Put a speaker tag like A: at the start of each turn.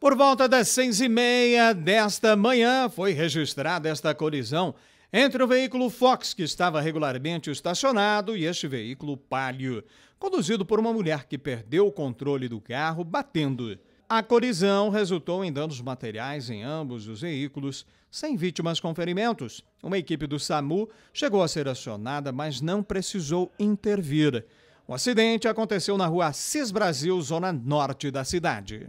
A: Por volta das seis e meia desta manhã, foi registrada esta colisão entre o veículo Fox, que estava regularmente estacionado, e este veículo Palio, conduzido por uma mulher que perdeu o controle do carro batendo. A colisão resultou em danos materiais em ambos os veículos, sem vítimas com ferimentos. Uma equipe do SAMU chegou a ser acionada, mas não precisou intervir. O acidente aconteceu na rua Assis Brasil, zona norte da cidade.